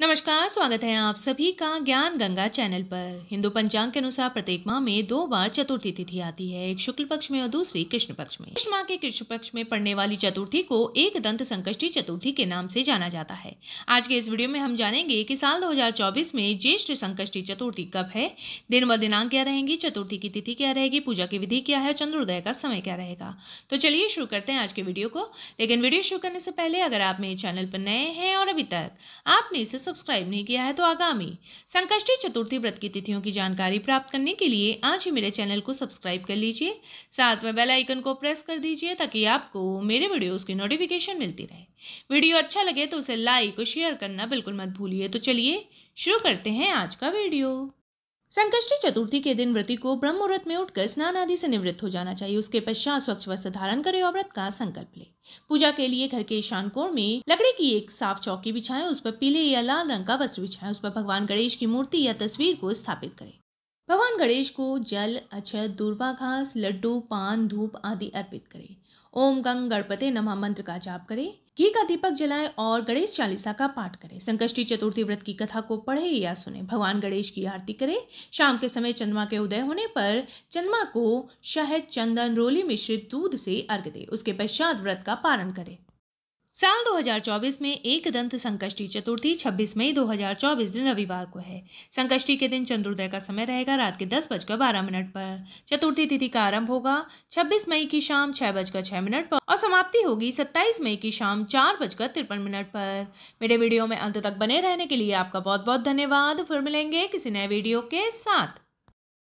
नमस्कार स्वागत है आप सभी का ज्ञान गंगा चैनल पर हिंदू पंचांग के अनुसार प्रत्येक माह में दो बार चतुर्थी तिथि आती है एक शुक्ल पक्ष में और दूसरी कृष्ण पक्ष में कृष्ण माह के कृष्ण पक्ष में पड़ने वाली चतुर्थी को एक दंत संकष्टी चतुर्थी के नाम से जाना जाता है आज के इस वीडियो में हम जानेंगे की साल दो में ज्येष्ठ संकष्टी चतुर्थी कब है दिन व दिनांक क्या रहेंगी चतुर्थी की तिथि क्या रहेगी पूजा की विधि क्या है चंद्रोदय का समय क्या रहेगा तो चलिए शुरू करते हैं आज के वीडियो को लेकिन वीडियो शुरू करने से पहले अगर आप मेरे चैनल पर नए हैं और अभी तक आपने इसे सब्सक्राइब नहीं किया है तो आगामी संकष्टी चतुर्थी व्रत की तिथियों की जानकारी प्राप्त करने के लिए आज ही मेरे चैनल को सब्सक्राइब कर लीजिए साथ में बेल आइकन को प्रेस कर दीजिए ताकि आपको मेरे वीडियोस की नोटिफिकेशन मिलती रहे वीडियो अच्छा लगे तो उसे लाइक और शेयर करना बिल्कुल मत भूलिए तो चलिए शुरू करते हैं आज का वीडियो संकष्टी चतुर्थी के दिन व्रती को ब्रह्म मुहूर्त में उठकर स्नान आदि से निवृत्त हो जाना चाहिए उसके पश्चात स्वच्छ वस्त्र धारण करे और व्रत का संकल्प ले पूजा के लिए घर के ईशान कोण में लकड़ी की एक साफ चौकी बिछाएं उस पर पीले या लाल रंग का वस्त्र बिछाएं उस पर भगवान गणेश की मूर्ति या तस्वीर को स्थापित करें भगवान गणेश को जल अक्षत दूर्वा घास लड्डू पान धूप आदि अर्पित करें ओम गंग गणपते नमा मंत्र का जाप करें घी का दीपक जलाएं और गणेश चालीसा का पाठ करें संकष्टी चतुर्थी व्रत की कथा को पढ़ें या सुने भगवान गणेश की आरती करें शाम के समय चंद्रमा के उदय होने पर चंद्रमा को शहद चंदन रोली मिश्रित दूध से अर्घ दें उसके पश्चात व्रत का पालन करें साल 2024 में एक दंत संकष्टी चतुर्थी 26 मई 2024 दिन रविवार को है संकष्टी के दिन चंद्रोदय का समय रहेगा रात के दस बजकर बारह मिनट पर चतुर्थी तिथि का आरंभ होगा 26 मई की शाम छह बजकर छह मिनट पर और समाप्ति होगी 27 मई की शाम चार बजकर तिरपन मिनट पर मेरे वीडियो में अंत तक बने रहने के लिए आपका बहुत बहुत धन्यवाद फिर मिलेंगे किसी नए वीडियो के साथ